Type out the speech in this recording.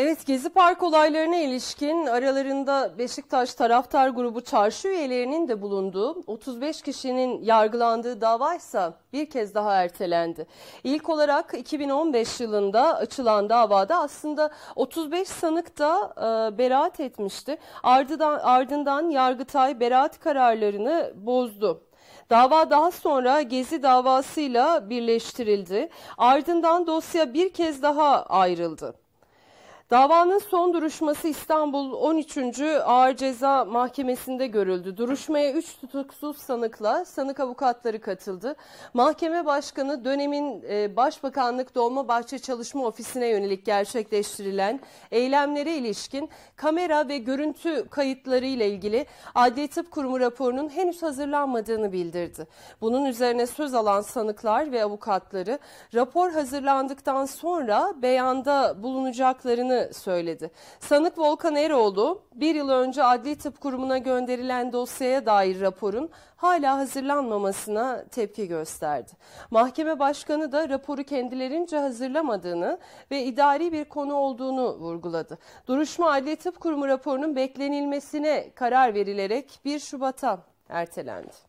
Evet Gezi Park olaylarına ilişkin aralarında Beşiktaş taraftar grubu çarşı üyelerinin de bulunduğu 35 kişinin yargılandığı davaysa bir kez daha ertelendi. İlk olarak 2015 yılında açılan davada aslında 35 sanık da e, beraat etmişti. Ardından, ardından Yargıtay beraat kararlarını bozdu. Dava daha sonra Gezi davasıyla birleştirildi. Ardından dosya bir kez daha ayrıldı. Davanın son duruşması İstanbul 13. Ağır Ceza Mahkemesi'nde görüldü. Duruşmaya 3 tutuksuz sanıkla sanık avukatları katıldı. Mahkeme Başkanı dönemin e, Başbakanlık Dolmabahçe Çalışma Ofisi'ne yönelik gerçekleştirilen eylemlere ilişkin kamera ve görüntü kayıtları ile ilgili Adli Tıp Kurumu raporunun henüz hazırlanmadığını bildirdi. Bunun üzerine söz alan sanıklar ve avukatları rapor hazırlandıktan sonra beyanda bulunacaklarını söyledi. Sanık Volkan Eroğlu bir yıl önce Adli Tıp Kurumu'na gönderilen dosyaya dair raporun hala hazırlanmamasına tepki gösterdi. Mahkeme başkanı da raporu kendilerince hazırlamadığını ve idari bir konu olduğunu vurguladı. Duruşma Adli Tıp Kurumu raporunun beklenilmesine karar verilerek 1 Şubat'a ertelendi.